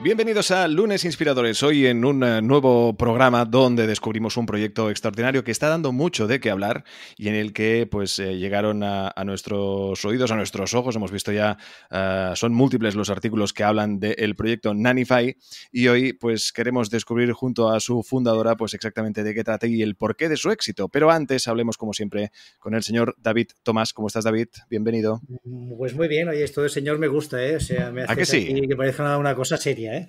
Bienvenidos a Lunes Inspiradores, hoy en un eh, nuevo programa donde descubrimos un proyecto extraordinario que está dando mucho de qué hablar y en el que pues eh, llegaron a, nuestros oídos, a nuestros ojos, hemos visto ya, eh, son múltiples los artículos que hablan del proyecto Nanify y hoy pues queremos descubrir junto a su fundadora pues exactamente de qué trata y el porqué de su éxito. Pero antes hablemos como siempre con el señor David Tomás. ¿Cómo estás David? Bienvenido. Pues muy bien, oye, esto del señor me gusta, ¿eh? O sea, me hace que, sí? que parezca una cosa seria. ¿eh?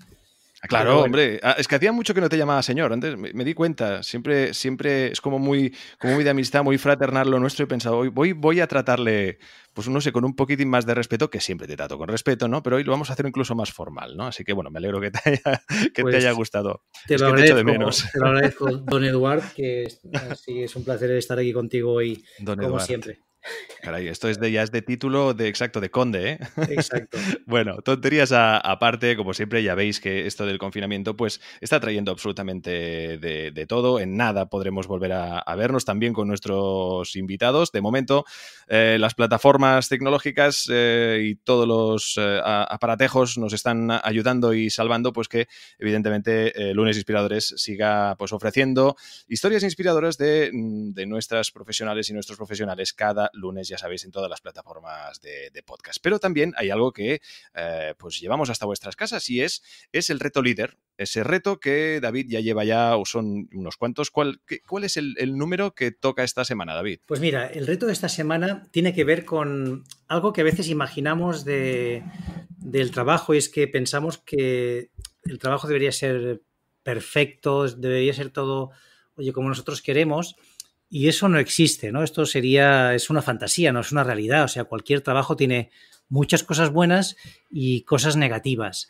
Ah, claro, hombre. Ah, es que hacía mucho que no te llamaba señor. Antes me, di cuenta. Siempre, siempre es como muy, como de amistad, muy fraternal lo nuestro. He pensado, hoy voy, a tratarle, pues no sé, con un poquitín más de respeto, que siempre te trato con respeto, ¿no? Pero hoy lo vamos a hacer incluso más formal, ¿no? Así que bueno, me alegro que te haya, que te pues haya gustado. Te lo, es de menos. lo, agradezco, don Eduard, que es un placer estar aquí contigo hoy, como siempre esto es de, ya es de título de exacto de conde, ¿eh? bueno, tonterías aparte, como siempre, ya veis que esto del confinamiento, pues está trayendo absolutamente de, todo. En nada podremos volver a, vernos también con nuestros invitados. De momento, eh, las plataformas tecnológicas eh, y todos los aparatejos nos están ayudando y salvando, pues que evidentemente Lunes Inspiradores siga pues ofreciendo historias inspiradoras de, mm, de nuestras profesionales y nuestros profesionales cada lunes, sabéis, en todas las plataformas de, podcast. Pero también hay algo que eh, pues llevamos hasta vuestras casas y es, es el reto líder. Ese reto que David ya lleva ya, o son unos cuantos. ¿Cuál, cuál es el, número que toca esta semana, David? Pues mira, el reto de esta semana tiene que ver con algo que a veces imaginamos del trabajo y es que pensamos que el trabajo debería ser perfecto, debería ser todo, oye, como nosotros queremos. Y eso no existe, ¿no? Esto sería, es una fantasía, no es una realidad. O sea, cualquier trabajo tiene muchas cosas buenas y cosas negativas.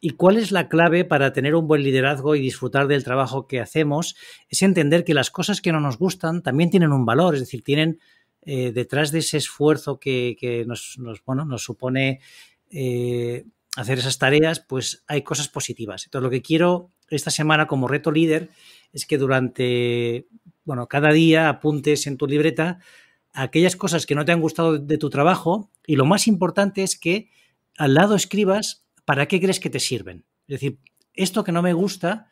¿Y cuál es la clave para tener un buen liderazgo y disfrutar del trabajo que hacemos? Es entender que las cosas que no nos gustan también tienen un valor, es decir, tienen eh, detrás de ese esfuerzo que, nos, nos, bueno, nos supone eh, hacer esas tareas, pues hay cosas positivas. Entonces, lo que quiero esta semana como reto líder es que durante, bueno, cada día apuntes en tu libreta aquellas cosas que no te han gustado de tu trabajo y lo más importante es que al lado escribas para qué crees que te sirven. Es decir, esto que no me gusta,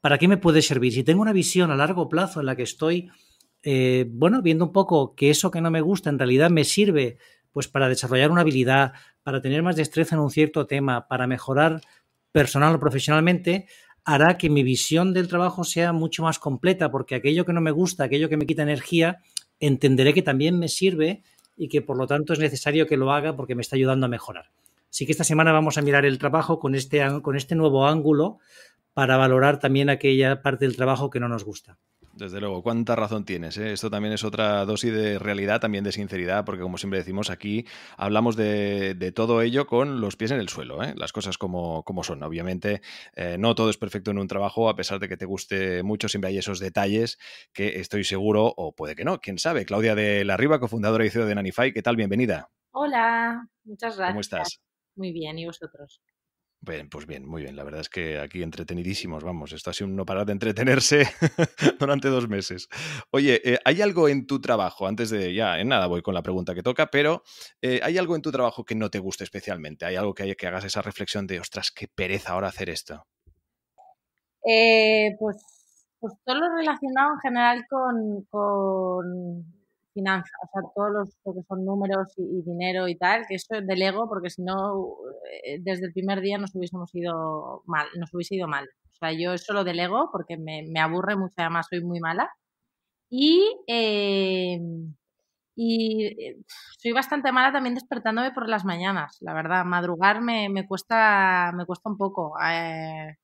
¿para qué me puede servir? Si tengo una visión a largo plazo en la que estoy, eh, bueno, viendo un poco que eso que no me gusta en realidad me sirve pues para desarrollar una habilidad, para tener más destreza en un cierto tema, para mejorar personal o profesionalmente, hará que mi visión del trabajo sea mucho más completa, porque aquello que no me gusta, aquello que me quita energía, entenderé que también me sirve y que por lo tanto es necesario que lo haga porque me está ayudando a mejorar. Así que esta semana vamos a mirar el trabajo con este, con este nuevo ángulo para valorar también aquella parte del trabajo que no nos gusta. Desde luego, cuánta razón tienes. ¿eh? Esto también es otra dosis de realidad, también de sinceridad, porque como siempre decimos aquí, hablamos de, todo ello con los pies en el suelo, ¿eh? las cosas como, son. Obviamente, eh, no todo es perfecto en un trabajo, a pesar de que te guste mucho, siempre hay esos detalles que estoy seguro, o puede que no, quién sabe. Claudia de la Riva, cofundadora y CEO de Nanify, ¿qué tal? Bienvenida. Hola, muchas gracias. ¿Cómo estás? Muy bien, ¿y vosotros? Bien, pues bien, muy bien. La verdad es que aquí entretenidísimos, vamos. Esto ha sido no parar de entretenerse durante dos meses. Oye, eh, ¿hay algo en tu trabajo? Antes de ya, en nada voy con la pregunta que toca, pero eh, ¿hay algo en tu trabajo que no te guste especialmente? ¿Hay algo que, hay, que hagas esa reflexión de, ostras, qué pereza ahora hacer esto? Eh, pues, pues todo lo relacionado en general con, con finanzas, o sea, todos los que son números y, dinero y tal, que eso es del ego, porque si no, eh, desde el primer día nos hubiésemos ido mal, nos hubiese ido mal. O sea, yo eso lo delego porque me, aburre mucho, además soy muy mala. Y, em, y eh, soy bastante mala también despertándome por las mañanas, la verdad. Madrugar me, me cuesta, me cuesta un poco. Eh,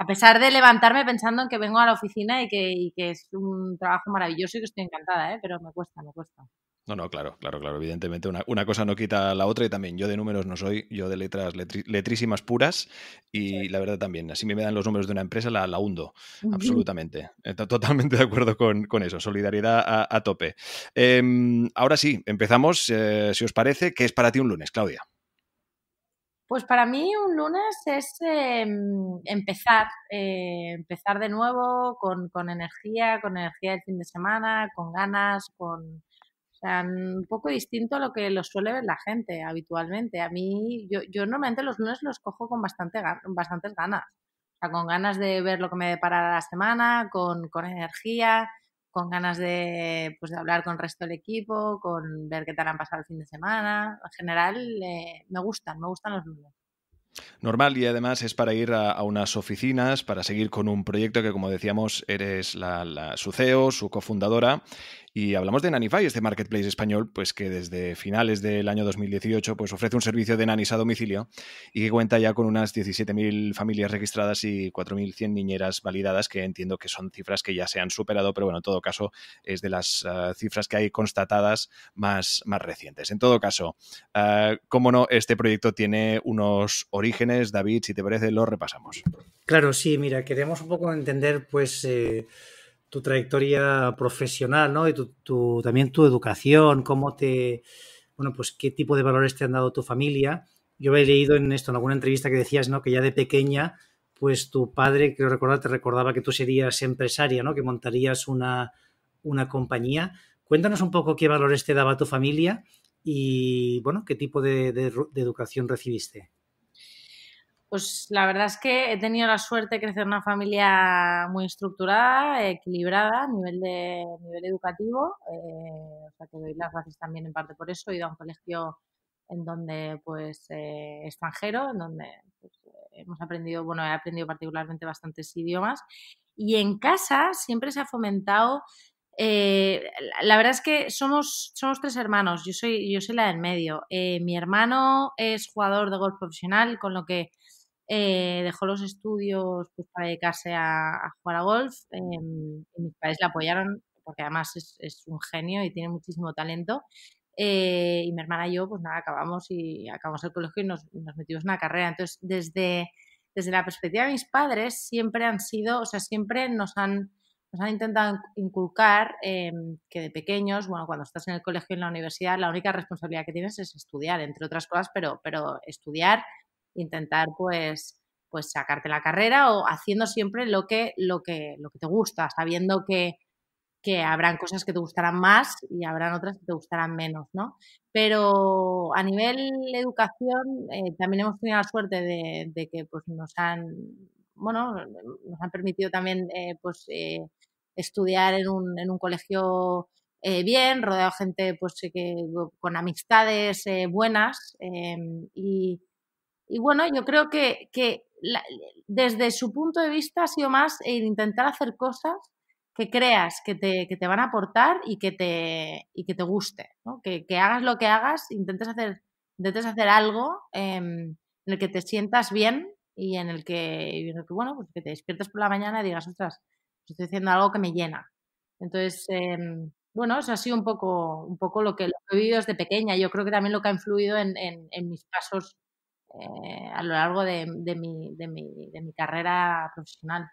a pesar de levantarme pensando en que vengo a la oficina y que, es un trabajo maravilloso y que estoy encantada, ¿eh? pero me cuesta, me cuesta. No, no, claro, claro, claro. Evidentemente, una, una, cosa no quita la otra y también yo de números no soy, yo de letras letrísimas puras y la verdad también, así me dan los números de una empresa, la, la hundo, Absolutamente. Totalmente de acuerdo con, eso, solidaridad a, tope. Em, ahora sí, empezamos, eh, si os parece, ¿qué es para ti un lunes, Claudia? Pues para mí un lunes es em, empezar, eh, empezar de nuevo con, energía, con energía del fin de semana, con ganas, con... O sea, un poco distinto a lo que lo suele ver la gente habitualmente. A mí, yo, yo normalmente los lunes los cojo con bastante, bastantes ganas. O sea, con ganas de ver lo que me depara la semana, con energía, con ganas de, pues, de hablar con el resto del equipo, con ver qué tal han pasado el fin de semana. En general, eh, me gustan, me gustan los números Normal y además es para ir a, unas oficinas, para seguir con un proyecto que como decíamos eres la, su CEO, su cofundadora y hablamos de Nanify, este marketplace español, pues que desde finales del año 2018 pues, ofrece un servicio de nanis a domicilio y que cuenta ya con unas 17.000 familias registradas y 4.100 niñeras validadas, que entiendo que son cifras que ya se han superado, pero bueno, en todo caso es de las ah, cifras que hay constatadas más, más recientes. En todo caso, ah, ¿cómo no, este proyecto tiene unos orígenes. David, si te parece, lo repasamos. Claro, sí, mira, queremos un poco entender, pues... Eh, tu trayectoria profesional, ¿no? Y tu, también tu educación, cómo te, bueno, pues qué tipo de valores te han dado tu familia. Yo he leído en esto, en alguna entrevista que decías, ¿no? Que ya de pequeña, pues tu padre, creo recordar, te recordaba que tú serías empresaria, ¿no? Que montarías una, una compañía. Cuéntanos un poco qué valores te daba tu familia y, bueno, qué tipo de, de educación recibiste. Pues la verdad es que he tenido la suerte de crecer en una familia muy estructurada, equilibrada a nivel, de, nivel educativo, eh, o sea que doy las gracias también en parte por eso. He ido a un colegio en donde, pues, eh, extranjero, en donde pues, hemos aprendido, bueno, he aprendido particularmente bastantes idiomas. Y en casa siempre se ha fomentado eh, la verdad es que somos, somos tres hermanos, yo soy, yo soy la del medio. mi hermano es jugador de golf profesional, con lo que eh, dejó los estudios pues, para dedicarse a, jugar a golf. Em, mis padres le apoyaron porque además es, un genio y tiene muchísimo talento. Eh, y mi hermana y yo, pues nada, acabamos y acabamos el colegio y nos, metimos en una carrera. Entonces, desde, desde la perspectiva de mis padres, siempre han sido, o sea, siempre nos han, nos han intentado inculcar em, que de pequeños, bueno, cuando estás en el colegio y en la universidad, la única responsabilidad que tienes es estudiar, entre otras cosas, pero, pero estudiar, intentar pues pues sacarte la carrera o haciendo siempre lo que, lo que, lo que te gusta, sabiendo que, habrán cosas que te gustarán más y habrán otras que te gustarán menos, ¿no? Pero a nivel educación eh, también hemos tenido la suerte de, que pues, nos han, bueno, nos han permitido también eh, pues, eh, estudiar en un, en un colegio bien, rodeado de gente pues, que, con amistades buenas em, y y bueno, yo creo que, desde su punto de vista ha sido más el intentar hacer cosas que creas que te, que te van a aportar y que te, y que te guste. Que, hagas lo que hagas, intentes hacer, intentes hacer algo em, en el que te sientas bien y en el que, bueno, pues que te despiertas por la mañana y digas, ostras, estoy haciendo algo que me llena. Entonces, em, bueno, eso ha sido un poco, un poco lo, que, lo he vivido desde pequeña. Yo creo que también lo que ha influido en, en, en mis pasos eh, a lo largo de, mi, carrera profesional.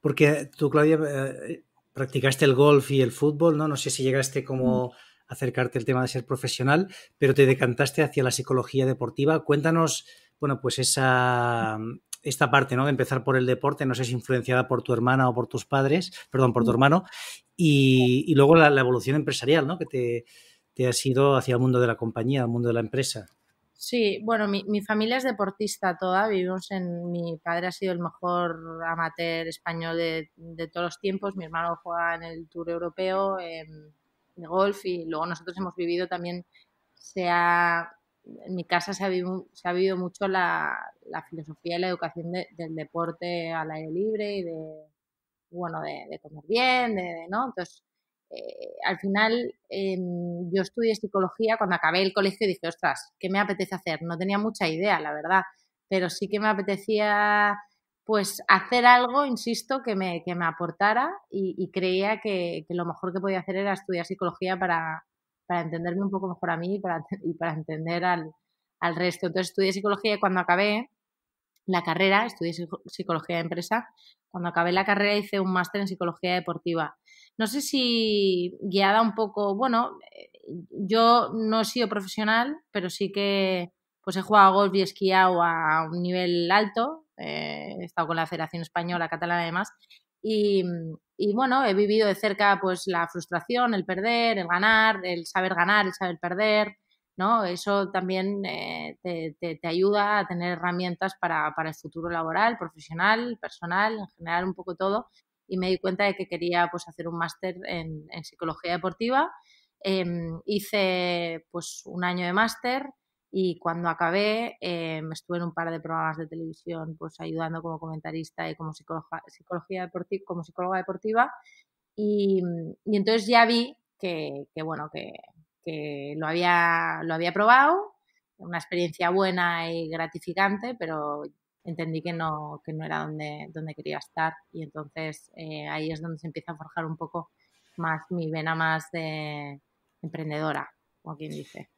Porque tú, Claudia, eh, practicaste el golf y el fútbol, ¿no? No sé si llegaste como mm. a acercarte al tema de ser profesional, pero te decantaste hacia la psicología deportiva. Cuéntanos, bueno, pues esa, mm. esta parte, ¿no? De empezar por el deporte, no sé si influenciada por tu hermana o por tus padres, perdón, por tu mm. hermano, y, luego la, evolución empresarial, ¿no? Que te, te has ido hacia el mundo de la compañía, al mundo de la empresa. Sí, bueno, mi, familia es deportista toda, vivimos en, mi padre ha sido el mejor amateur español de, todos los tiempos, mi hermano juega en el Tour Europeo em, de golf y luego nosotros hemos vivido también, se en mi casa se ha, vivido, mucho la, la, filosofía y la educación del deporte al aire libre y de, bueno, de, de comer bien, de, ¿no? Entonces, eh, al final em, yo estudié psicología cuando acabé el colegio y dije, ostras, ¿qué me apetece hacer? No tenía mucha idea, la verdad, pero sí que me apetecía pues hacer algo, insisto, que me, aportara y, creía que, lo mejor que podía hacer era estudiar psicología para, entenderme un poco mejor a mí y para, entender al, al, resto. Entonces estudié psicología y cuando acabé la carrera, estudié psicología de empresa, cuando acabé la carrera hice un máster en psicología deportiva no sé si guiada un poco, bueno, eh, yo no he sido profesional, pero sí que pues he jugado golf y esquiado a un nivel alto, eh, he estado con la Federación Española, Catalana además, y, y, bueno, he vivido de cerca pues la frustración, el perder, el ganar, el saber ganar, el saber perder, ¿no? Eso también eh, te, ayuda a tener herramientas para, para el futuro laboral, profesional, personal, en general un poco todo, y me di cuenta de que quería pues, hacer un máster en, psicología deportiva. Em, hice pues, un año de máster y cuando acabé me em, estuve en un par de programas de televisión pues, ayudando como comentarista y como, psicología deportiva, como psicóloga deportiva. Y, entonces ya vi que, bueno, que, lo, había, lo había probado, una experiencia buena y gratificante, pero entendí que no, era donde, quería estar y entonces eh, ahí es donde se empieza a forjar un poco más mi vena más de emprendedora, como quien dice.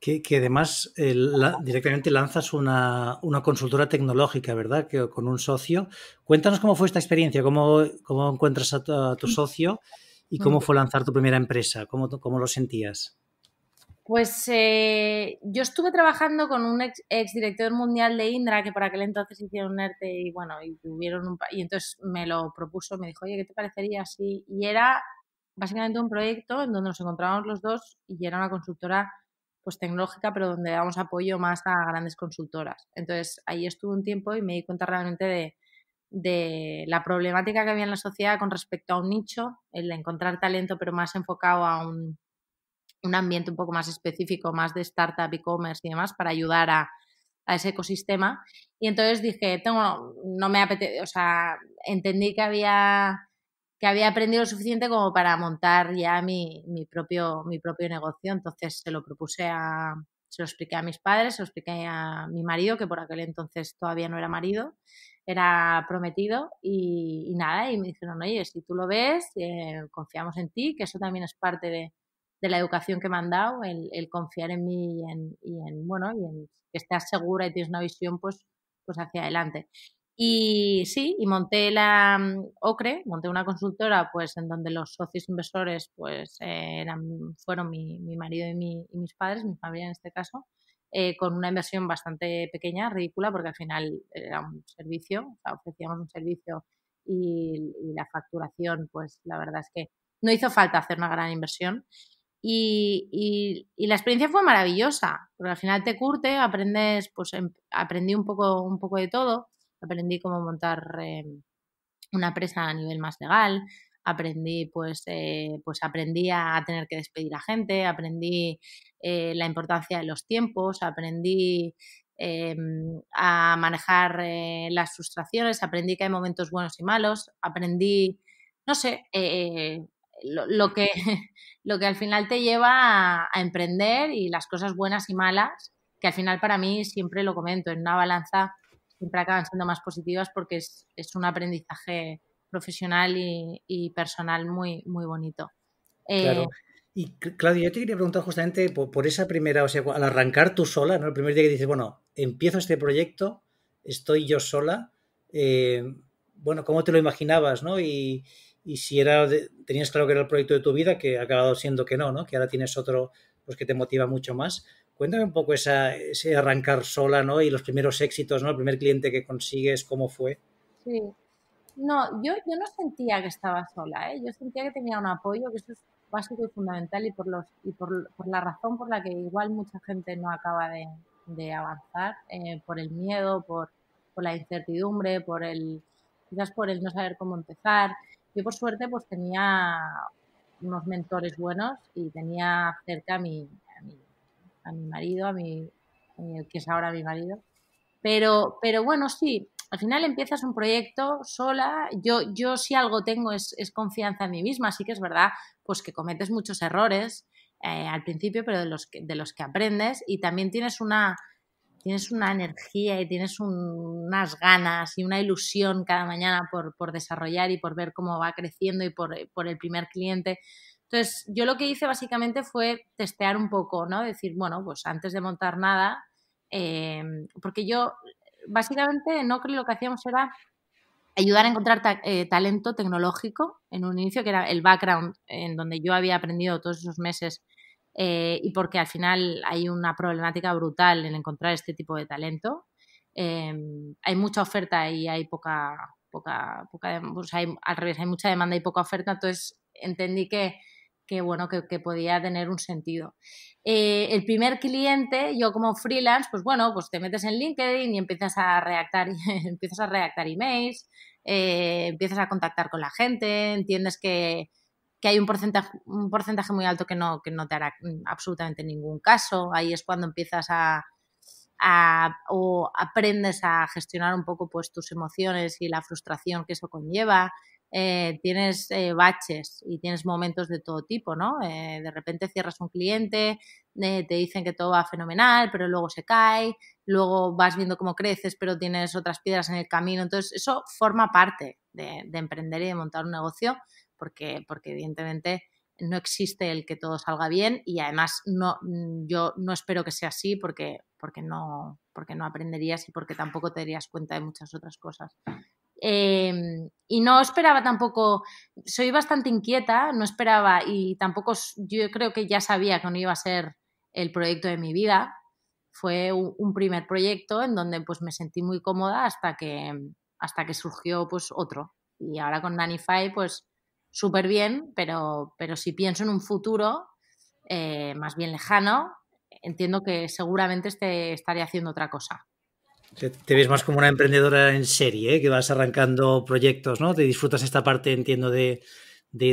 Que, además eh, directamente lanzas una, consultora tecnológica, ¿verdad? Que, con un socio. Cuéntanos cómo fue esta experiencia, cómo, encuentras a tu, a tu mm. socio y cómo mm. fue lanzar tu primera empresa, cómo lo sentías. Pues eh, yo estuve trabajando con un ex, ex, director mundial de Indra, que por aquel entonces hicieron un ERTE y bueno, y tuvieron un, y entonces me lo propuso, me dijo, oye, ¿qué te parecería así Y era básicamente un proyecto en donde nos encontrábamos los dos y era una consultora pues tecnológica, pero donde damos apoyo más a grandes consultoras. Entonces ahí estuve un tiempo y me di cuenta realmente de, de la problemática que había en la sociedad con respecto a un nicho, el de encontrar talento pero más enfocado a un un ambiente un poco más específico, más de startup, e-commerce y demás, para ayudar a, ese ecosistema. Y entonces dije, tengo, no me apetece, o sea, entendí que había, que había aprendido lo suficiente como para montar ya mi, mi, propio, mi propio negocio. Entonces se lo propuse a, se lo expliqué a mis padres, se lo expliqué a mi marido, que por aquel entonces todavía no era marido, era prometido y, nada, y me dijeron, oye, si tú lo ves, eh, confiamos en ti, que eso también es parte de de la educación que me han dado, el, confiar en mí y en, bueno, y en que estás segura y tienes una visión pues, pues hacia adelante. Y sí, y monté la mm, OCRE, monté una consultora pues en donde los socios inversores pues eh, eran, fueron mi, mi marido y, mis padres, mi familia en este caso, eh, con una inversión bastante pequeña, ridícula, porque al final era un servicio, ofrecíamos un servicio y, y la facturación pues la verdad es que no hizo falta hacer una gran inversión. Y, la experiencia fue maravillosa, porque al final te curte, aprendes, pues em, aprendí un poco, un poco de todo, aprendí cómo montar em, una presa a nivel más legal, aprendí, pues, eh, pues aprendí a tener que despedir a gente, aprendí eh, la importancia de los tiempos, aprendí em, a manejar eh, las frustraciones, aprendí que hay momentos buenos y malos, aprendí, no sé, lo, que, lo que al final te lleva a, emprender y las cosas buenas y malas, que al final para mí siempre lo comento, en una balanza siempre acaban siendo más positivas porque es, un aprendizaje profesional y, personal muy, muy bonito. Claro. Eh, y Claudio yo te quería preguntar justamente por, esa primera, o sea, al arrancar tú sola, ¿no? El primer día que dices, bueno, empiezo este proyecto, estoy yo sola, eh, bueno, ¿cómo te lo imaginabas, no? Y, y si era tenías claro que era el proyecto de tu vida, que ha acabado siendo que no, Que ahora tienes otro pues, que te motiva mucho más. Cuéntame un poco esa, ese arrancar sola, ¿no? Y los primeros éxitos, El primer cliente que consigues, ¿cómo fue? Sí. No, yo, no sentía que estaba sola, ¿eh? Yo sentía que tenía un apoyo, que eso es básico y fundamental y por, los, y por, la razón por la que igual mucha gente no acaba de, avanzar, eh, por el miedo, por, por la incertidumbre, por el quizás por el no saber cómo empezar. Yo por suerte pues tenía unos mentores buenos y tenía cerca a mi, a mi, marido, a mi, eh, que es ahora mi marido. Pero, pero bueno, sí, al final empiezas un proyecto sola. Yo, yo si algo tengo es, confianza en mí misma, así que es verdad pues que cometes muchos errores eh, al principio, pero de los, de los que aprendes y también tienes una tienes una energía y tienes unas ganas y una ilusión cada mañana por, desarrollar y por ver cómo va creciendo y por, el primer cliente. Entonces, yo lo que hice básicamente fue testear un poco, ¿no? Decir, bueno, pues antes de montar nada, em, porque yo básicamente no creo lo que hacíamos era ayudar a encontrar eh, talento tecnológico en un inicio, que era el background en donde yo había aprendido todos esos meses eh, y porque al final hay una problemática brutal en encontrar este tipo de talento. Em, hay mucha oferta y hay poca, al revés, hay mucha demanda y poca oferta, entonces entendí que, bueno, que, podía tener un sentido. Eh, el primer cliente, yo como freelance, pues bueno, pues te metes en LinkedIn y empiezas a redactar, empiezas a redactar emails, eh, empiezas a contactar con la gente, entiendes que, que hay un porcentaje, muy alto que no, que no te hará mm, absolutamente ningún caso. Ahí es cuando empiezas a, o aprendes a gestionar un poco pues, tus emociones y la frustración que eso conlleva. Eh, tienes eh, baches y tienes momentos de todo tipo, ¿no? Eh, de repente cierras un cliente, te dicen que todo va fenomenal, pero luego se cae, luego vas viendo cómo creces, pero tienes otras piedras en el camino. Entonces, eso forma parte de emprender y de montar un negocio porque, porque evidentemente no existe el que todo salga bien y además no, mm, yo no espero que sea así porque, porque, no, porque no aprenderías y porque tampoco te darías cuenta de muchas otras cosas. Em, y no esperaba tampoco, soy bastante inquieta, no esperaba y tampoco, yo creo que ya sabía que no iba a ser el proyecto de mi vida. Fue un primer proyecto en donde pues me sentí muy cómoda hasta que, hasta que surgió pues otro. Y ahora con Danify pues súper bien, pero, pero si pienso en un futuro eh, más bien lejano, entiendo que seguramente este, estaré haciendo otra cosa. Te ves más como una emprendedora en serie, ¿eh? que vas arrancando proyectos, ¿no? Te disfrutas esta parte, entiendo, de, de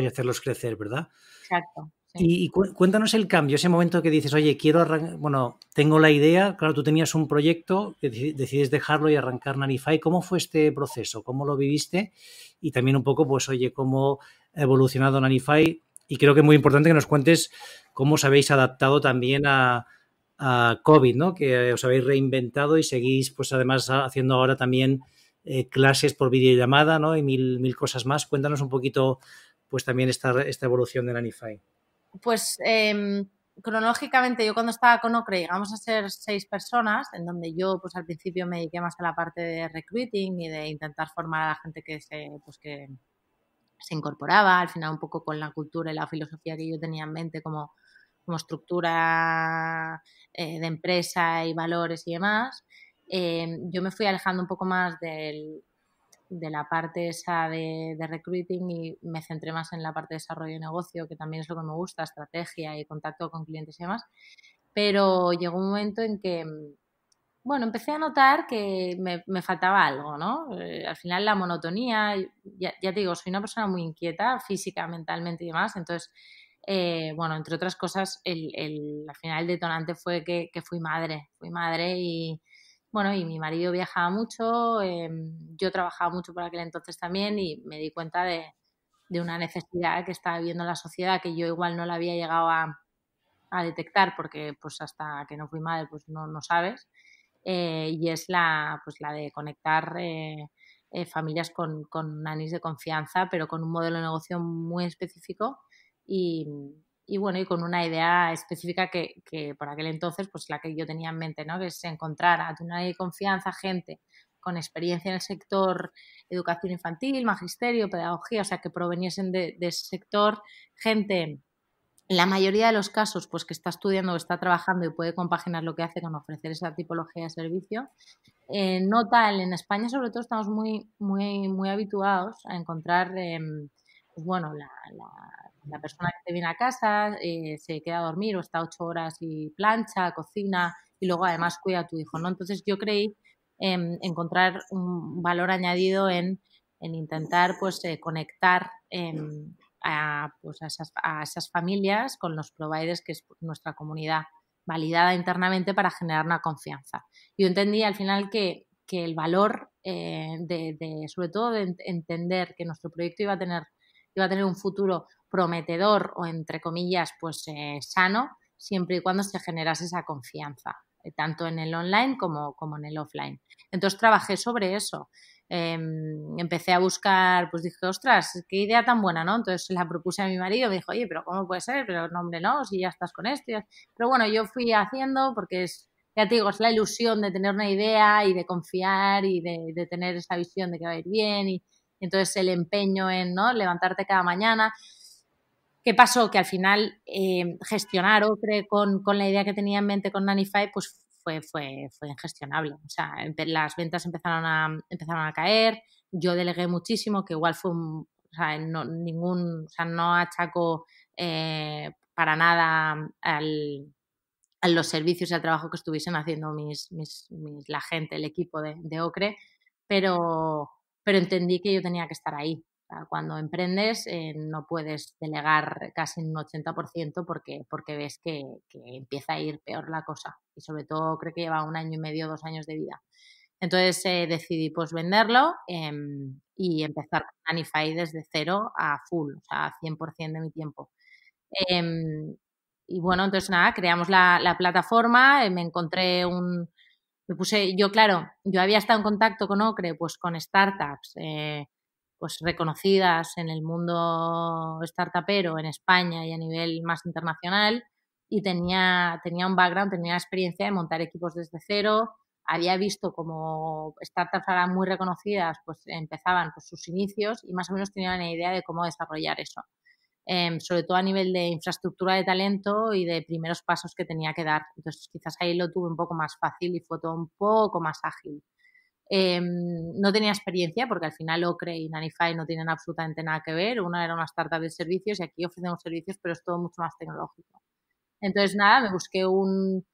y hacerlos crecer, ¿verdad? Exacto. Y, cuéntanos el cambio, ese momento que dices, oye, quiero arrancar, bueno, tengo la idea, claro, tú tenías un proyecto, decides dejarlo y arrancar Nanify, ¿Cómo fue este proceso? ¿Cómo lo viviste? y también un poco, pues, oye, cómo ha evolucionado Nanify. Y creo que es muy importante que nos cuentes cómo os habéis adaptado también a, COVID, ¿no? Que os habéis reinventado y seguís, pues, además haciendo ahora también eh, clases por videollamada, ¿no? Y mil, mil cosas más. Cuéntanos un poquito, pues, también esta, esta evolución de Nanify. Pues... Em, cronológicamente yo cuando estaba con Ocre llegamos a ser seis personas, en donde yo pues al principio me dediqué más a la parte de recruiting y de intentar formar a la gente que se, pues, que se incorporaba, al final un poco con la cultura y la filosofía que yo tenía en mente como, estructura eh, de empresa y valores y demás. Eh, yo me fui alejando un poco más del, de la parte esa de, de, recruiting y me centré más en la parte de desarrollo de negocio, que también es lo que me gusta, estrategia y contacto con clientes y demás. Pero llegó un momento en que, bueno, empecé a notar que me, faltaba algo, ¿no? Eh, al final la monotonía, ya, ya, te digo, soy una persona muy inquieta física, mentalmente y demás, entonces, eh, bueno, entre otras cosas, el, al final el detonante fue que, que fui madre, fui madre y bueno, y mi marido viajaba mucho, em, yo trabajaba mucho por aquel entonces también y me di cuenta de, una necesidad que estaba viviendo la sociedad que yo igual no la había llegado a, detectar porque pues hasta que no fui madre pues no, sabes. Eh, y es la, pues, la de conectar eh, eh, familias con, con nanis de confianza, pero con un modelo de negocio muy específico y, y bueno, y con una idea específica que, que por aquel entonces, pues la que yo tenía en mente, ¿no? Que a encontrara, una de confianza, gente con experiencia en el sector educación infantil, magisterio, pedagogía, o sea, que proveniesen de, ese sector, gente la mayoría de los casos, pues que está estudiando o está trabajando y puede compaginar lo que hace con ofrecer esa tipología de servicio. Eh, no tal, en España sobre todo estamos muy, muy, muy habituados a encontrar, em, pues, bueno, la, la persona que te viene a casa eh, se queda a dormir o está ocho horas y plancha, cocina y luego además cuida a tu hijo, ¿no? Entonces yo creí em, encontrar un valor añadido en, intentar pues eh, conectar em, pues, a, esas, familias con los providers que es nuestra comunidad validada internamente para generar una confianza. Yo entendí al final que, que el valor eh, de, sobre todo de entender que nuestro proyecto iba a tener iba a tener un futuro prometedor o entre comillas pues eh, sano siempre y cuando se generase esa confianza eh, tanto en el online como, en el offline entonces trabajé sobre eso em, empecé a buscar pues dije ostras qué idea tan buena no entonces la propuse a mi marido me dijo oye pero cómo puede ser pero no hombre no si ya estás con esto pero bueno yo fui haciendo porque es ya te digo, es la ilusión de tener una idea y de confiar y de, tener esa visión de que va a ir bien y entonces el empeño en ¿no? levantarte cada mañana. ¿Qué pasó? Que al final eh, gestionar Ocre con, la idea que tenía en mente con Nanify, pues fue, fue, fue ingestionable. O sea, las ventas empezaron a, empezaron a caer, yo delegué muchísimo, que igual fue o sea, no, ningún, o sea, no achaco eh, para nada a los servicios y al trabajo que estuviesen haciendo mis, mis, la gente, el equipo de, de, Ocre, pero, pero entendí que yo tenía que estar ahí cuando emprendes eh, no puedes delegar casi un 80% porque, porque ves que, empieza a ir peor la cosa y sobre todo creo que lleva un año y medio, dos años de vida. Entonces eh, decidí pues venderlo em, y empezar a Anify desde cero a full, o sea, 100% de mi tiempo. Em, y bueno, entonces nada, creamos la, plataforma, eh, me encontré un... Me puse, yo claro, yo había estado en contacto con Ocre, pues con startups, pues reconocidas en el mundo startupero en España y a nivel más internacional y tenía, tenía un background, tenía experiencia de montar equipos desde cero, había visto como startups eran muy reconocidas pues empezaban pues, sus inicios y más o menos tenían una idea de cómo desarrollar eso, em, sobre todo a nivel de infraestructura de talento y de primeros pasos que tenía que dar. Entonces quizás ahí lo tuve un poco más fácil y fue todo un poco más ágil. Em, no tenía experiencia porque al final Ocre y Nanify no tienen absolutamente nada que ver. Una era una startup de servicios y aquí ofrecemos servicios, pero es todo mucho más tecnológico. Entonces, nada, me busqué un,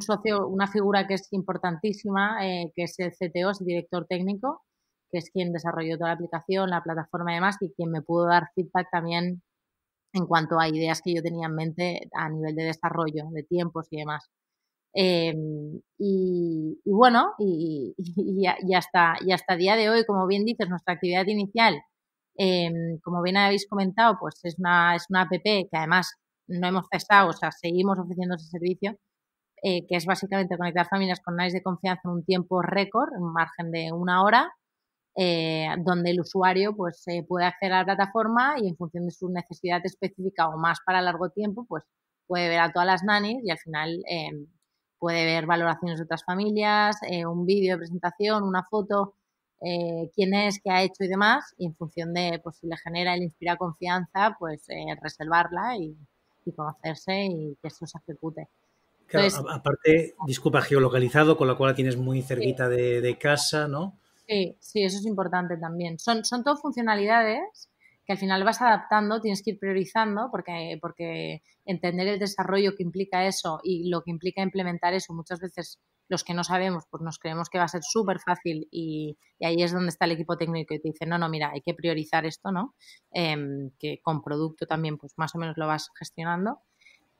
socio, una figura que es importantísima, eh, que es el CTO, es el director técnico, que es quien desarrolló toda la aplicación, la plataforma y demás, y quien me pudo dar feedback también en cuanto a ideas que yo tenía en mente a nivel de desarrollo, de tiempos y demás. Eh, y, bueno, y, hasta, y hasta día de hoy, como bien dices, nuestra actividad inicial, eh, como bien habéis comentado, pues es una, es una app que además no hemos cesado, o sea, seguimos ofreciendo ese servicio, eh, que es básicamente conectar familias con nice de confianza en un tiempo récord, en un margen de una hora, donde el usuario pues puede acceder a la plataforma y en función de su necesidad específica o más para largo tiempo, pues puede ver a todas las nannies y al final puede ver valoraciones de otras familias, eh, un vídeo de presentación, una foto, eh, quién es, qué ha hecho y demás, y en función de pues, si le genera y le inspira confianza, pues eh, reservarla y, conocerse y que eso se ejecute. aparte, disculpa, geolocalizado, con la cual la tienes muy cerquita de, casa, ¿no? Sí, sí, eso es importante también. Son, son todo funcionalidades que al final vas adaptando, tienes que ir priorizando, porque, entender el desarrollo que implica eso y lo que implica implementar eso, muchas veces los que no sabemos, pues nos creemos que va a ser súper fácil y, ahí es donde está el equipo técnico y te dice, no, no, mira, hay que priorizar esto, ¿no? Em, que con producto también, pues más o menos lo vas gestionando.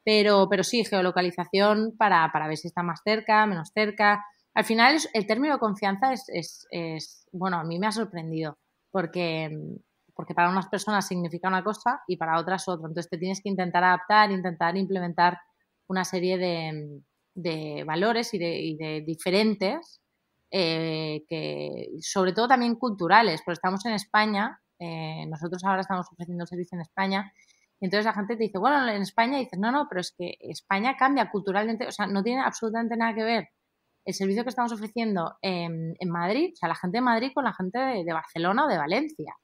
Pero, sí, geolocalización para, ver si está más cerca, menos cerca. Al final, el término confianza es bueno, a mí me ha sorprendido porque porque para unas personas significa una cosa y para otras otra. Entonces te tienes que intentar adaptar, intentar implementar una serie de, valores y de, diferentes, eh, que sobre todo también culturales, porque estamos en España, eh, nosotros ahora estamos ofreciendo un servicio en España, y entonces la gente te dice, bueno, en España, dices, no, no, pero es que España cambia culturalmente, o sea, no tiene absolutamente nada que ver el servicio que estamos ofreciendo en, Madrid, o sea, la gente de Madrid con la gente de Barcelona o de Valencia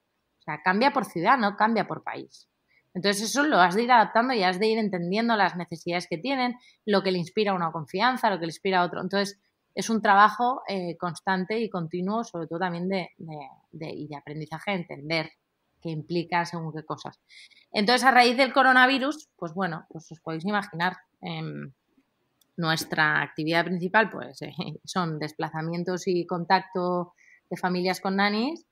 sea, cambia por ciudad, no cambia por país. Entonces eso lo has de ir adaptando y has de ir entendiendo las necesidades que tienen, lo que le inspira una confianza, lo que le inspira a otro. Entonces es un trabajo eh, constante y continuo, sobre todo también de, y de aprendizaje, entender qué implica según qué cosas. Entonces a raíz del coronavirus, pues bueno, pues os podéis imaginar. Em, nuestra actividad principal pues eh, son desplazamientos y contacto de familias con nanis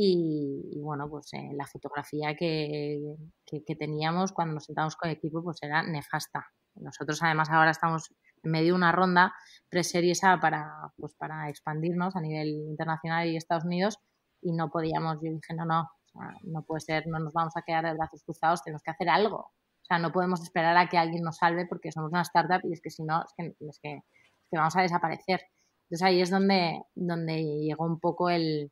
y, bueno, pues eh, la fotografía que, que, teníamos cuando nos sentamos con el equipo pues era nefasta. Nosotros además ahora estamos en medio de una ronda preseries para, pues, para expandirnos a nivel internacional y Estados Unidos y no podíamos, yo dije, no, no, no puede ser, no nos vamos a quedar de brazos cruzados, tenemos que hacer algo. O sea, no podemos esperar a que alguien nos salve porque somos una startup y es que si no, es que, es que, es que vamos a desaparecer. Entonces ahí es donde, donde llegó un poco el,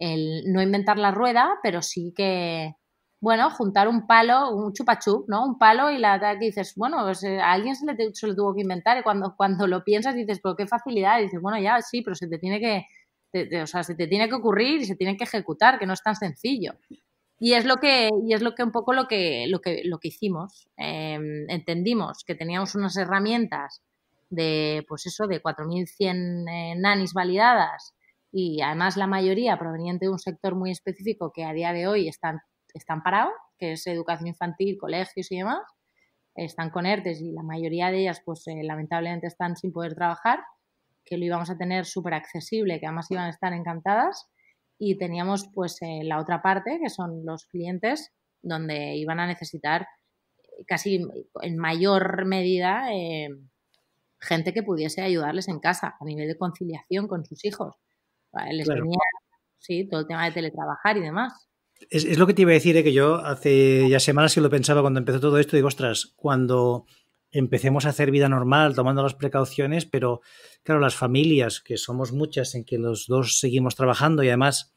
el no inventar la rueda, pero sí que, bueno, juntar un palo, un chupachup, ¿no? Un palo y la que dices, bueno, pues, eh, a alguien se le, tuvo que inventar y cuando, cuando lo piensas dices, pero qué facilidad, y dices, bueno, ya, sí, pero se te tiene que, o sea, se te tiene que ocurrir y se tiene que ejecutar, que no es tan sencillo. Y es lo que, y es lo que un poco lo que, lo que, hicimos. Em, entendimos que teníamos unas herramientas de, pues eso, de 4.100 eh, nanis validadas y además la mayoría proveniente de un sector muy específico que a día de hoy están, están parados, que es educación infantil, colegios y demás, están con ERTES y la mayoría de ellas pues eh, lamentablemente están sin poder trabajar, que lo íbamos a tener súper accesible, que además iban a estar encantadas y teníamos pues eh, la otra parte que son los clientes donde iban a necesitar casi en mayor medida eh, gente que pudiese ayudarles en casa a nivel de conciliación con sus hijos sí, todo el tema de teletrabajar y demás. Es, lo que te iba a decir, eh, que yo hace ya semanas que lo pensaba cuando empezó todo esto, digo, ostras, cuando empecemos a hacer vida normal, tomando las precauciones, pero claro, las familias, que somos muchas en que los dos seguimos trabajando y además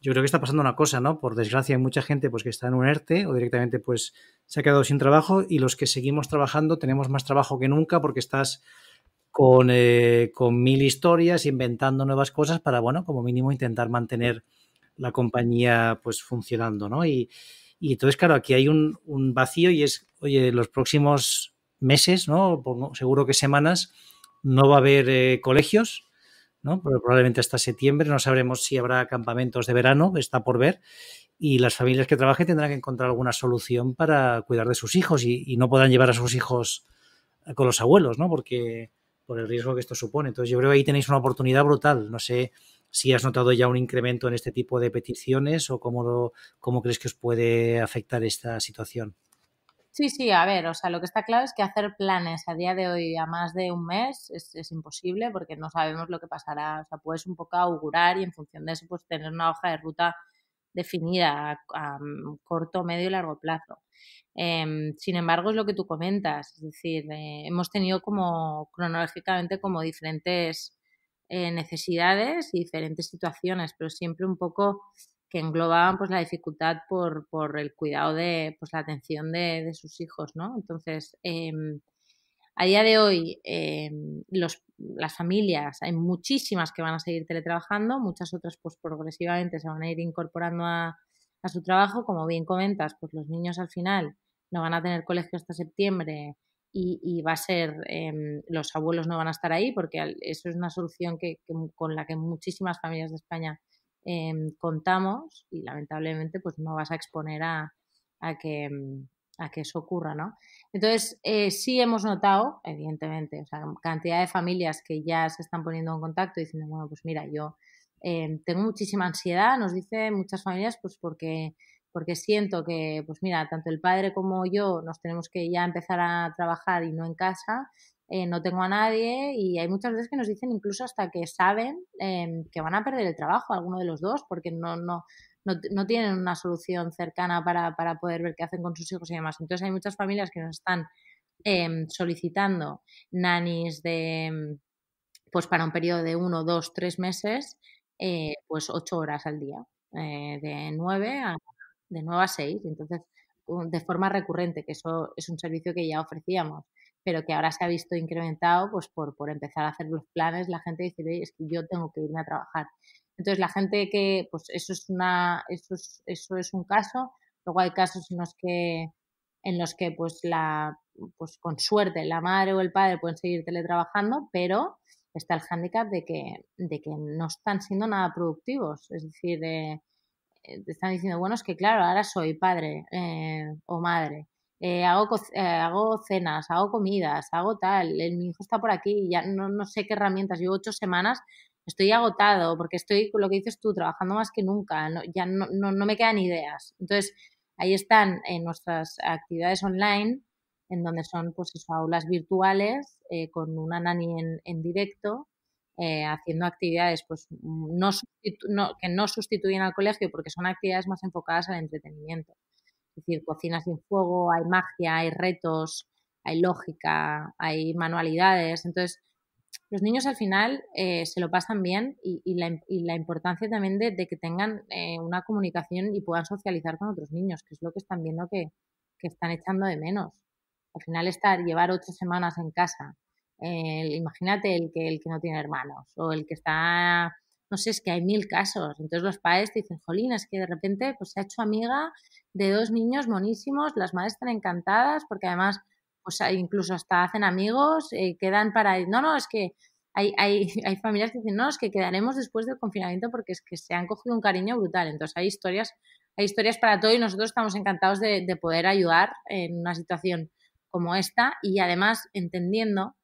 yo creo que está pasando una cosa, ¿no? Por desgracia hay mucha gente pues que está en un ERTE o directamente pues se ha quedado sin trabajo y los que seguimos trabajando tenemos más trabajo que nunca porque estás eh, con, mil historias, inventando nuevas cosas para, bueno, como mínimo intentar mantener la compañía pues funcionando, ¿no? Y, entonces, claro, aquí hay un, vacío y es, oye, los próximos meses, ¿no? Seguro que semanas, no va a haber eh, colegios, ¿no? probablemente hasta septiembre, no sabremos si habrá campamentos de verano, está por ver, y las familias que trabajen tendrán que encontrar alguna solución para cuidar de sus hijos y, y no podrán llevar a sus hijos eh, con los abuelos, ¿no? Porque por el riesgo que esto supone. Entonces yo creo que ahí tenéis una oportunidad brutal. No sé si has notado ya un incremento en este tipo de peticiones o cómo, lo, cómo crees que os puede afectar esta situación. Sí, sí, a ver, o sea, lo que está claro es que hacer planes a día de hoy a más de un mes es, es imposible porque no sabemos lo que pasará. O sea, puedes un poco augurar y en función de eso, pues tener una hoja de ruta definida a, mm, corto, medio y largo plazo. Em, sin embargo, es lo que tú comentas, es decir, eh, hemos tenido como cronológicamente como diferentes eh, necesidades y diferentes situaciones, pero siempre un poco que englobaban pues la dificultad por, el cuidado de pues la atención de, de sus hijos, ¿no? Entonces, em, a día de hoy, em, las familias, hay muchísimas que van a seguir teletrabajando, muchas otras pues progresivamente se van a ir incorporando a, su trabajo. Como bien comentas, pues los niños al final no van a tener colegio hasta septiembre y, va a ser, em, los abuelos no van a estar ahí porque eso es una solución que, con la que muchísimas familias de España em, contamos y lamentablemente pues no vas a exponer a que a que eso ocurra, ¿no? Entonces, eh, sí hemos notado, evidentemente, o cantidad de familias que ya se están poniendo en contacto diciendo, bueno, pues mira, yo eh, tengo muchísima ansiedad, nos dicen muchas familias, pues porque, porque siento que, pues mira, tanto el padre como yo nos tenemos que ya empezar a trabajar y no en casa, eh, no tengo a nadie y hay muchas veces que nos dicen incluso hasta que saben eh, que van a perder el trabajo, alguno de los dos, porque no, no, no, tienen una solución cercana para, para, poder ver qué hacen con sus hijos y demás. Entonces hay muchas familias que nos están em, solicitando nannies de em, pues para un periodo de uno, dos, tres meses, eh, pues ocho horas al día, eh, de nueve a de nueve a seis. Entonces, de forma recurrente, que eso es un servicio que ya ofrecíamos, pero que ahora se ha visto incrementado pues por, por empezar a hacer los planes, la gente dice, es que yo tengo que irme a trabajar. Entonces, la gente que, pues eso es, una, eso es, eso es un caso. Luego hay casos en los que, en los que pues, la, pues con suerte la madre o el padre pueden seguir teletrabajando, pero está el hándicap de que, de que no están siendo nada productivos. Es decir, eh, eh, te están diciendo, bueno, es que claro, ahora soy padre eh, o madre. hago, hago cenas, hago comidas, hago tal, mi hijo está por aquí, ya no, no sé qué herramientas, llevo ocho semanas estoy agotado, porque estoy, con lo que dices tú, trabajando más que nunca, ya no, no, me quedan ideas. Entonces, ahí están en nuestras actividades online, en donde son pues eso, aulas virtuales eh, con una nani en, en directo, eh, haciendo actividades pues no, que no sustituyen al colegio porque son actividades más enfocadas al entretenimiento. Es decir, cocinas sin fuego, hay magia, hay retos, hay lógica, hay manualidades. Entonces, los niños al final eh, se lo pasan bien y, la, importancia también de, que tengan eh, una comunicación y puedan socializar con otros niños, que es lo que están viendo que, están echando de menos. Al final estar, llevar ocho semanas en casa, imagínate el que, el que no tiene hermanos o el que está, no sé, es que hay mil casos. Entonces los padres te dicen, jolín, es que de repente pues, se ha hecho amiga de dos niños monísimos, las madres están encantadas porque además incluso hasta hacen amigos, eh, quedan para, no, no, es que hay, hay, familias que dicen, no, es que quedaremos después del confinamiento porque es que se han cogido un cariño brutal. Entonces hay historias, hay historias para todo y nosotros estamos encantados de, poder ayudar en una situación como esta y además entendiendo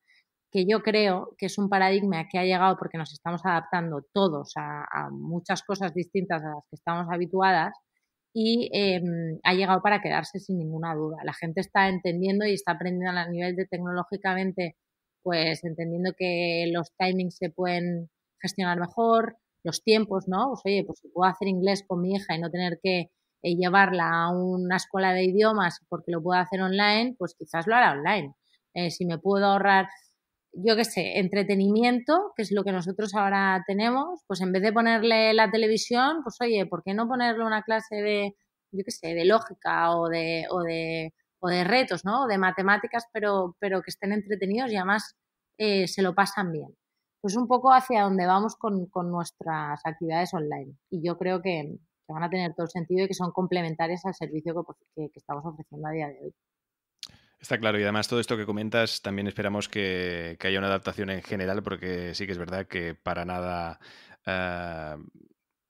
que yo creo que es un paradigma que ha llegado porque nos estamos adaptando todos a muchas cosas distintas a las que estamos habituadas y em, ha llegado para quedarse sin ninguna duda. La gente está entendiendo y está aprendiendo a nivel de tecnológicamente, pues entendiendo que los timings se pueden gestionar mejor, los tiempos, ¿no? Pues, oye, pues si puedo hacer inglés con mi hija y no tener que eh, llevarla a una escuela de idiomas porque lo puedo hacer online, pues quizás lo hará online. Eh, si me puedo ahorrar yo qué sé, entretenimiento, que es lo que nosotros ahora tenemos, pues en vez de ponerle la televisión, pues oye, ¿por qué no ponerle una clase de, yo qué sé, de lógica o de, o de, o de retos, ¿no? O de matemáticas, pero, pero que estén entretenidos y además eh, se lo pasan bien. Pues un poco hacia donde vamos con, nuestras actividades online. Y yo creo que, van a tener todo el sentido y que son complementarias al servicio que estamos ofreciendo a día de hoy. Está claro, y además todo esto que comentas también esperamos que, haya una adaptación en general, porque sí que es verdad que para nada eh,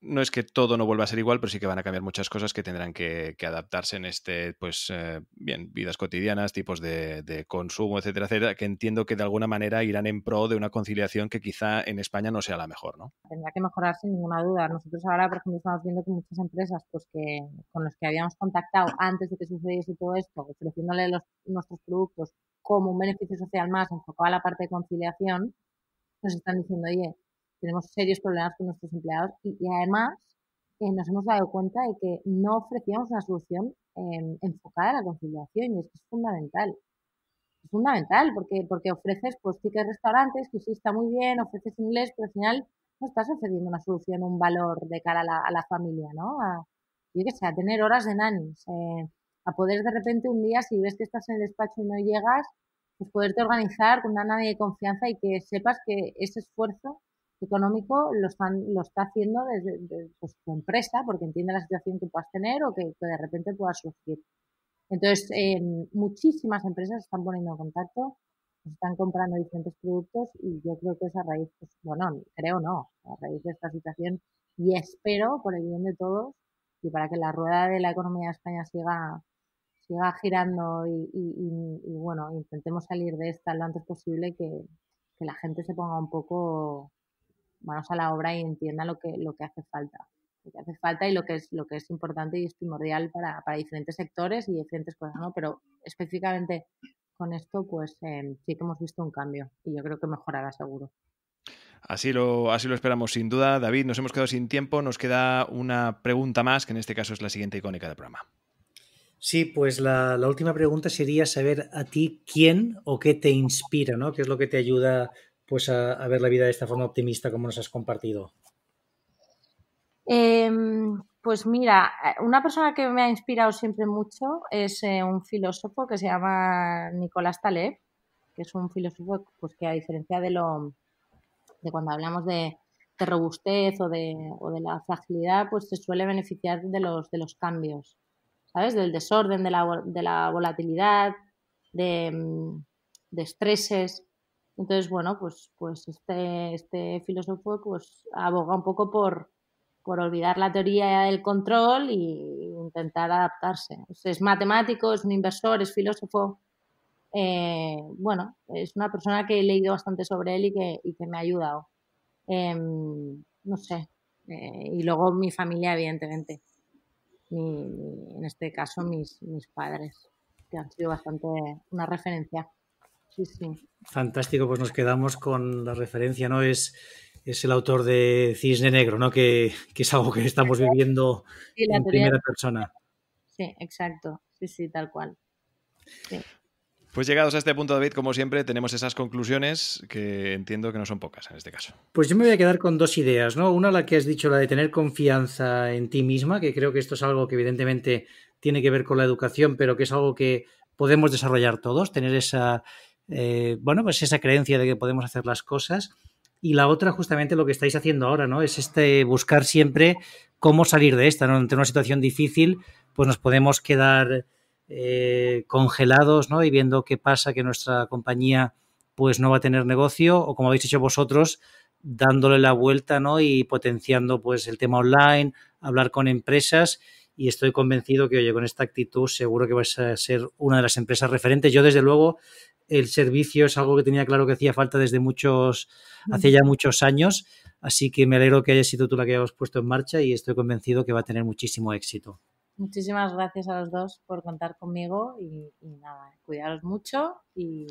no es que todo no vuelva a ser igual, pero sí que van a cambiar muchas cosas que tendrán que, adaptarse en este, pues, eh, bien, vidas cotidianas, tipos de, consumo, etcétera, etcétera, que entiendo que de alguna manera irán en pro de una conciliación que quizá en España no sea la mejor, ¿no? Tendrá que mejorar sin ninguna duda. Nosotros ahora, por ejemplo, estamos viendo que muchas empresas pues, que, con las que habíamos contactado antes de que sucediese todo esto, ofreciéndole los, nuestros productos como un beneficio social más enfocado a la parte de conciliación, nos están diciendo, oye, tenemos serios problemas con nuestros empleados y, además eh, nos hemos dado cuenta de que no ofrecíamos una solución em, enfocada a la conciliación y es es fundamental. Es fundamental porque, porque ofreces pues tickets restaurantes, que sí está muy bien, ofreces inglés, pero al final no estás ofreciendo una solución, un valor de cara a la, familia, ¿no? A, yo qué sé, a tener horas de nannies, eh, a poder de repente un día, si ves que estás en el despacho y no llegas, pues poderte organizar con una nanny de confianza y que sepas que ese esfuerzo económico lo, están, lo está haciendo desde, pues, con porque entiende la situación que puedas tener o que, de repente puedas surgir. Entonces, eh, muchísimas empresas están poniendo en contacto, están comprando diferentes productos y yo creo que es a raíz, pues, bueno, creo no, a raíz de esta situación y espero, por el bien de todos, y para que la rueda de la economía de España siga, siga girando y, y bueno, intentemos salir de esta lo antes posible, que, que la gente se ponga un poco manos a la obra y entienda lo que, lo que hace falta. Lo que hace falta y lo que es, lo que es importante y es primordial para, diferentes sectores y diferentes cosas, ¿no? Pero específicamente con esto, pues em, sí que hemos visto un cambio y yo creo que mejorará seguro. Así lo, así lo esperamos, sin duda. David, nos hemos quedado sin tiempo. Nos queda una pregunta más, que en este caso es la siguiente icónica del programa. Sí, pues la, la última pregunta sería saber a ti quién o qué te inspira, ¿no? ¿Qué es lo que te ayuda pues a, ver la vida de esta forma optimista como nos has compartido? Em, pues mira, eh, una persona que me ha inspirado siempre mucho es eh, un filósofo que se llama Nicolás Taleb, que es un filósofo pues, que a diferencia de lo de cuando hablamos de, robustez o de, o de, la fragilidad, pues se suele beneficiar de los, de los cambios, ¿sabes? Del desorden, de la, de la volatilidad, de, mm, de estreses. Entonces, bueno, pues, pues este, este filósofo pues, aboga un poco por, olvidar la teoría del control e intentar adaptarse. es matemático, es un inversor, es filósofo. Eh, bueno, es una persona que he leído bastante sobre él y que, me ha ayudado. Em, no sé. Eh, y luego mi familia, evidentemente. en este caso, mis, mis padres, que han sido bastante una referencia. Fantástico, pues nos quedamos con la referencia, ¿no? Es, es el autor de Cisne Negro, ¿no? Que, es algo que estamos viviendo en primera persona. Sí, exacto. Sí, sí, tal cual. Pues llegados a este punto, David, como siempre, tenemos esas conclusiones que entiendo que no son pocas en este caso. Pues yo me voy a quedar con dos ideas, ¿no? Una, la que has dicho, la de tener confianza en ti misma, que creo que esto es algo que evidentemente tiene que ver con la educación, pero que es algo que podemos desarrollar todos, tener esa, eh, bueno, pues esa creencia de que podemos hacer las cosas. Y la otra, justamente lo que estáis haciendo ahora, ¿no? Es este buscar siempre cómo salir de esta, ¿no? Ante una situación difícil, pues nos podemos quedar eh, congelados, ¿no? Y viendo qué pasa, que nuestra compañía pues no va a tener negocio, o como habéis hecho vosotros, dándole la vuelta, ¿no? Y potenciando pues el tema online, hablar con empresas y estoy convencido que, oye, con esta actitud seguro que vais a ser una de las empresas referentes. Yo, desde luego, el servicio es algo que tenía claro que hacía falta desde muchos, hace ya muchos años. Así que me alegro que haya sido tú la que hayas puesto en marcha y estoy convencido que va a tener muchísimo éxito. Muchísimas gracias a los dos por contar conmigo y, nada, cuidaros mucho y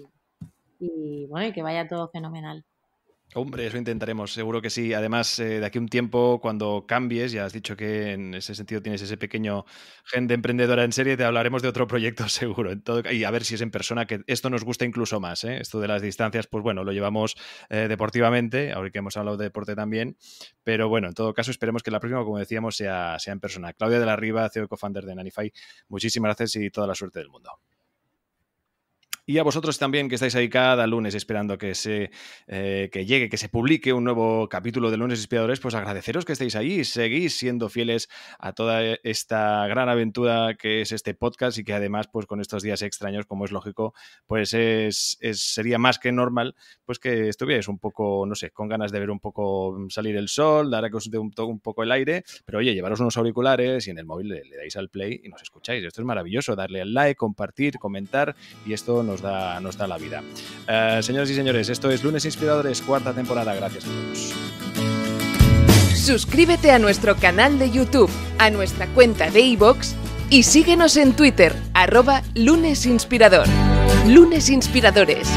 bueno, y que vaya todo fenomenal. Hombre, eso intentaremos, seguro que sí. Además, eh, de aquí un tiempo, cuando cambies, ya has dicho que en ese sentido tienes ese pequeño gen de emprendedora en serie, te hablaremos de otro proyecto seguro. y a ver si es en persona, que esto nos gusta incluso más. ¿eh? Esto de las distancias, pues bueno, lo llevamos eh, deportivamente, ahora que hemos hablado de deporte también. Pero bueno, en todo caso, esperemos que la próxima, como decíamos, sea, sea en persona. Claudia de la Riva, CEO y de Nanify. Muchísimas gracias y toda la suerte del mundo. Y a vosotros también que estáis ahí cada lunes esperando que se eh, que llegue, que se publique un nuevo capítulo de Lunes Inspiradores, pues agradeceros que estéis ahí seguís siendo fieles a toda esta gran aventura que es este podcast y que además, pues con estos días extraños, como es lógico, pues es, es sería más que normal pues que estuvierais un poco, no sé, con ganas de ver un poco mm, salir el sol, dar a que os dé un, un, poco el aire, pero oye, llevaros unos auriculares y en el móvil le dais al play y nos escucháis. Esto es maravilloso, darle al like, compartir, comentar y esto nos nos da, nos la vida. Eh, señoras y señores, esto es Lunes Inspiradores, cuarta temporada. Gracias a todos. Suscríbete a nuestro canal de YouTube, a nuestra cuenta de iVoox y síguenos en Twitter, arroba lunesinspirador. Lunes Inspiradores.